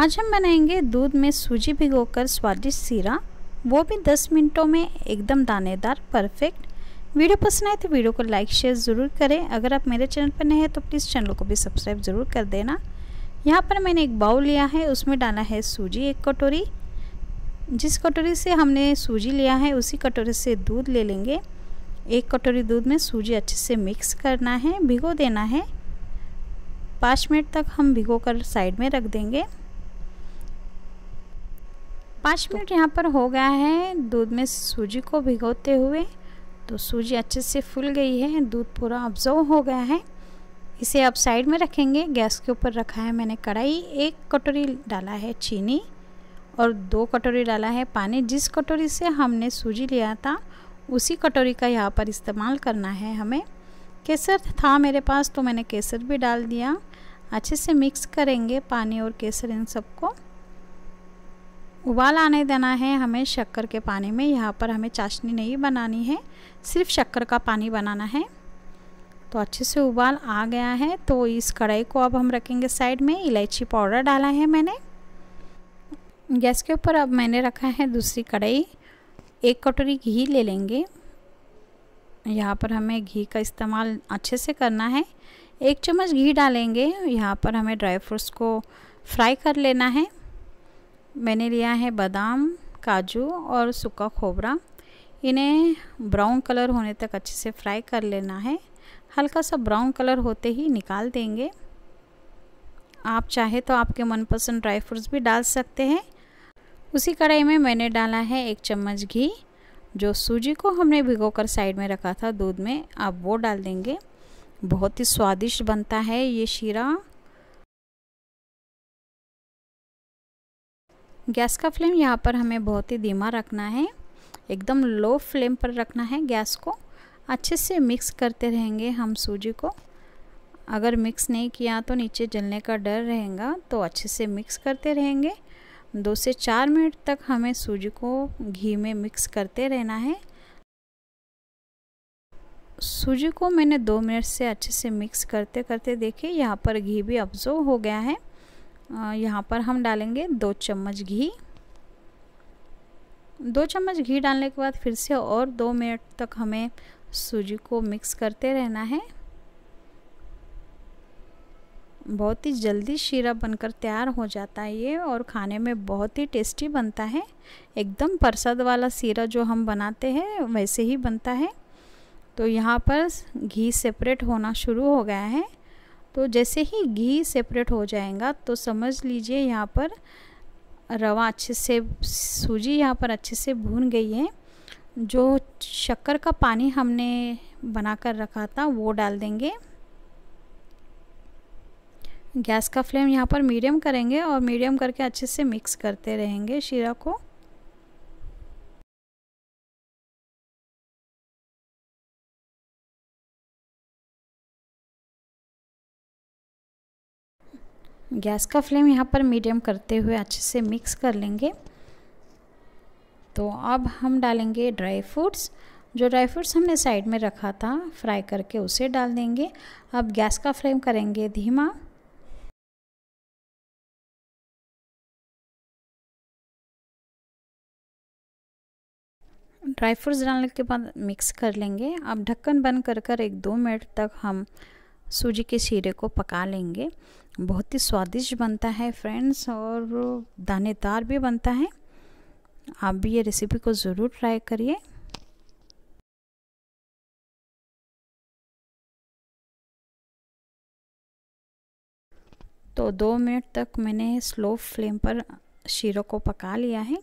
आज हम बनाएंगे दूध में सूजी भिगोकर स्वादिष्ट सीरा वो भी 10 मिनटों में एकदम दानेदार परफेक्ट वीडियो पसंद आए तो वीडियो को लाइक शेयर ज़रूर करें अगर आप मेरे चैनल पर नए हैं तो प्लीज़ चैनल को भी सब्सक्राइब ज़रूर कर देना यहाँ पर मैंने एक बाउल लिया है उसमें डाला है सूजी एक कटोरी जिस कटोरी से हमने सूजी लिया है उसी कटोरी से दूध ले लेंगे एक कटोरी दूध में सूजी अच्छे से मिक्स करना है भिगो देना है पाँच मिनट तक हम भिगो कर साइड में रख देंगे पाँच मिनट यहाँ पर हो गया है दूध में सूजी को भिगोते हुए तो सूजी अच्छे से फूल गई है दूध पूरा ऑब्जर्व हो गया है इसे अब साइड में रखेंगे गैस के ऊपर रखा है मैंने कढ़ाई एक कटोरी डाला है चीनी और दो कटोरी डाला है पानी जिस कटोरी से हमने सूजी लिया था उसी कटोरी का यहाँ पर इस्तेमाल करना है हमें केसर था मेरे पास तो मैंने केसर भी डाल दिया अच्छे से मिक्स करेंगे पानी और केसर इन सबको उबाल आने देना है हमें शक्कर के पानी में यहाँ पर हमें चाशनी नहीं बनानी है सिर्फ शक्कर का पानी बनाना है तो अच्छे से उबाल आ गया है तो इस कढ़ाई को अब हम रखेंगे साइड में इलायची पाउडर डाला है मैंने गैस के ऊपर अब मैंने रखा है दूसरी कढ़ाई एक कटोरी घी ले लेंगे यहाँ पर हमें घी का इस्तेमाल अच्छे से करना है एक चम्मच घी डालेंगे यहाँ पर हमें ड्राई फ्रूट्स को फ्राई कर लेना है मैंने लिया है बादाम काजू और सूखा खोबरा इन्हें ब्राउन कलर होने तक अच्छे से फ्राई कर लेना है हल्का सा ब्राउन कलर होते ही निकाल देंगे आप चाहे तो आपके मनपसंद ड्राई फ्रूट्स भी डाल सकते हैं उसी कढ़ाई में मैंने डाला है एक चम्मच घी जो सूजी को हमने भिगो कर साइड में रखा था दूध में आप वो डाल देंगे बहुत ही स्वादिष्ट बनता है ये शीरा गैस का फ्लेम यहाँ पर हमें बहुत ही धीमा रखना है एकदम लो फ्लेम पर रखना है गैस को अच्छे से मिक्स करते रहेंगे हम सूजी को अगर मिक्स नहीं किया तो नीचे जलने का डर रहेगा तो अच्छे से मिक्स करते रहेंगे दो से चार मिनट तक हमें सूजी को घी में मिक्स करते रहना है सूजी को मैंने दो मिनट से अच्छे से मिक्स करते करते देखे यहाँ पर घी भी अब्जो हो गया है यहाँ पर हम डालेंगे दो चम्मच घी दो चम्मच घी डालने के बाद फिर से और दो मिनट तक हमें सूजी को मिक्स करते रहना है बहुत ही जल्दी शीरा बनकर तैयार हो जाता है ये और खाने में बहुत ही टेस्टी बनता है एकदम प्रसाद वाला शीरा जो हम बनाते हैं वैसे ही बनता है तो यहाँ पर घी सेपरेट होना शुरू हो गया है तो जैसे ही घी सेपरेट हो जाएगा तो समझ लीजिए यहाँ पर रवा अच्छे से सूजी यहाँ पर अच्छे से भून गई है जो शक्कर का पानी हमने बना कर रखा था वो डाल देंगे गैस का फ्लेम यहाँ पर मीडियम करेंगे और मीडियम करके अच्छे से मिक्स करते रहेंगे शीरा को गैस का फ्लेम यहाँ पर मीडियम करते हुए अच्छे से मिक्स कर लेंगे तो अब हम डालेंगे ड्राई फ्रूट्स जो ड्राई फ्रूट्स हमने साइड में रखा था फ्राई करके उसे डाल देंगे अब गैस का फ्लेम करेंगे धीमा ड्राई फ्रूट्स डालने के बाद मिक्स कर लेंगे अब ढक्कन बंद कर कर एक दो मिनट तक हम सूजी के शीरे को पका लेंगे बहुत ही स्वादिष्ट बनता है फ्रेंड्स और दानेदार भी बनता है आप भी ये रेसिपी को ज़रूर ट्राई करिए तो दो मिनट तक मैंने स्लो फ्लेम पर शीरों को पका लिया है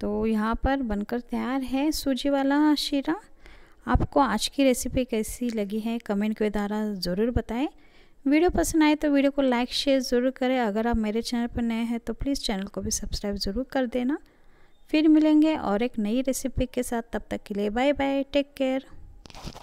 तो यहाँ पर बनकर तैयार है सूजी वाला शीरा आपको आज की रेसिपी कैसी लगी है कमेंट के द्वारा ज़रूर बताएं वीडियो पसंद आए तो वीडियो को लाइक शेयर ज़रूर करें अगर आप मेरे चैनल पर नए हैं तो प्लीज़ चैनल को भी सब्सक्राइब ज़रूर कर देना फिर मिलेंगे और एक नई रेसिपी के साथ तब तक के लिए बाय बाय टेक केयर